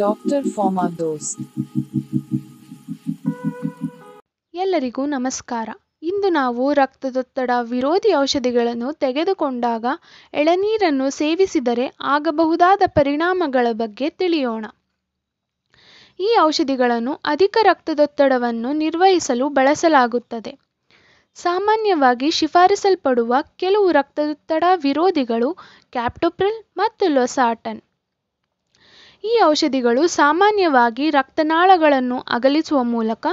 doctor pharma ದೋಸ್ ಎಲ್ಲರಿಗೂ ನಮಸ್ಕಾರ ಇಂದು ನಾವು ರಕ್ತದೊತ್ತಡ ವಿರೋಧಿ ಔಷಧಿಗಳನ್ನು ತೆಗೆದುಕೊಂಡಾಗ ಎಳನೀರನ್ನು ಸೇವಿಸಿದರೆ ಆಗಬಹುದಾದ ಪರಿಣಾಮಗಳ ಬಗ್ಗೆ ತಿಳಿಯೋಣ ಈ ಔಷಧಿಗಳನ್ನು ಅಧಿಕ ರಕ್ತದೊತ್ತಡವನ್ನು ನಿರ್ವಹಿಸಲು ಬಳಸಲಾಗುತ್ತದೆ ಸಾಮಾನ್ಯವಾಗಿ ಶಿಫಾರಸಲ್ಪಡುವ ಕೆಲವು ರಕ್ತದೊತ್ತಡ ವಿರೋಧಿಗಳು ಕ್ಯಾಪ್ಟೊಪ್ರಿಲ್ ಮತ್ತು ಲೊಸಾಟನ್ ಈ ಔಷಧಿಗಳು ಸಾಮಾನ್ಯವಾಗಿ ರಕ್ತನಾಳಗಳನ್ನು ಅಗಲಿಸುವ ಮೂಲಕ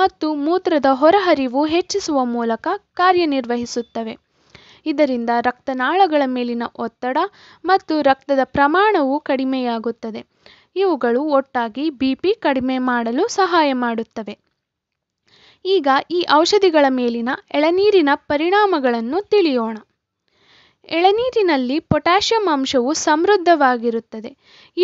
ಮತ್ತು ಮೂತ್ರದ ಹೊರಹರಿವು ಹೆಚ್ಚಿಸುವ ಮೂಲಕ ಕಾರ್ಯನಿರ್ವಹಿಸುತ್ತವೆ ಇದರಿಂದ ರಕ್ತನಾಳಗಳ ಮೇಲಿನ ಒತ್ತಡ ಮತ್ತು ರಕ್ತದ ಪ್ರಮಾಣವು ಕಡಿಮೆಯಾಗುತ್ತದೆ ಇವುಗಳು ಒಟ್ಟಾಗಿ ಬಿ ಪಿ ಕಡಿಮೆ ಮಾಡಲು ಸಹಾಯ ಮಾಡುತ್ತವೆ ಈಗ ಈ ಔಷಧಿಗಳ ಮೇಲಿನ ಎಳನೀರಿನ ಪರಿಣಾಮಗಳನ್ನು ತಿಳಿಯೋಣ ಎಳನೀರಿನಲ್ಲಿ ಪೊಟ್ಯಾಷಿಯಂ ಅಂಶವು ಸಮೃದ್ಧವಾಗಿರುತ್ತದೆ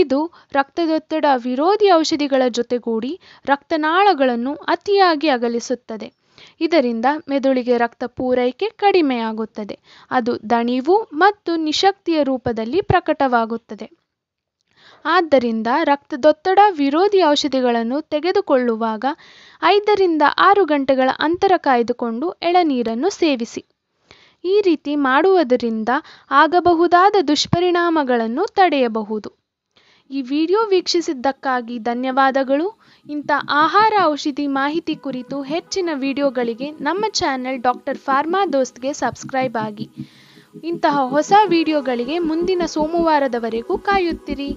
ಇದು ರಕ್ತದೊತ್ತಡ ವಿರೋಧಿ ಔಷಧಿಗಳ ಜೊತೆಗೂಡಿ ರಕ್ತನಾಳಗಳನ್ನು ಅತಿಯಾಗಿ ಅಗಲಿಸುತ್ತದೆ ಇದರಿಂದ ಮೆದುಳಿಗೆ ರಕ್ತ ಪೂರೈಕೆ ಕಡಿಮೆಯಾಗುತ್ತದೆ ಅದು ದಣಿವು ಮತ್ತು ನಿಶಕ್ತಿಯ ರೂಪದಲ್ಲಿ ಪ್ರಕಟವಾಗುತ್ತದೆ ಆದ್ದರಿಂದ ರಕ್ತದೊತ್ತಡ ವಿರೋಧಿ ಔಷಧಿಗಳನ್ನು ತೆಗೆದುಕೊಳ್ಳುವಾಗ ಐದರಿಂದ ಆರು ಗಂಟೆಗಳ ಅಂತರ ಕಾಯ್ದುಕೊಂಡು ಎಳನೀರನ್ನು ಸೇವಿಸಿ ಈ ರೀತಿ ಮಾಡುವುದರಿಂದ ಆಗಬಹುದಾದ ದುಷ್ಪರಿಣಾಮಗಳನ್ನು ತಡೆಯಬಹುದು ಈ ವಿಡಿಯೋ ವೀಕ್ಷಿಸಿದ್ದಕ್ಕಾಗಿ ಧನ್ಯವಾದಗಳು ಇಂಥ ಆಹಾರ ಔಷಧಿ ಮಾಹಿತಿ ಕುರಿತು ಹೆಚ್ಚಿನ ವಿಡಿಯೋಗಳಿಗೆ ನಮ್ಮ ಚಾನೆಲ್ ಡಾಕ್ಟರ್ ಫಾರ್ಮಾ ದೋಸ್ತ್ಗೆ ಸಬ್ಸ್ಕ್ರೈಬ್ ಆಗಿ ಇಂತಹ ಹೊಸ ವಿಡಿಯೋಗಳಿಗೆ ಮುಂದಿನ ಸೋಮವಾರದವರೆಗೂ ಕಾಯುತ್ತಿರಿ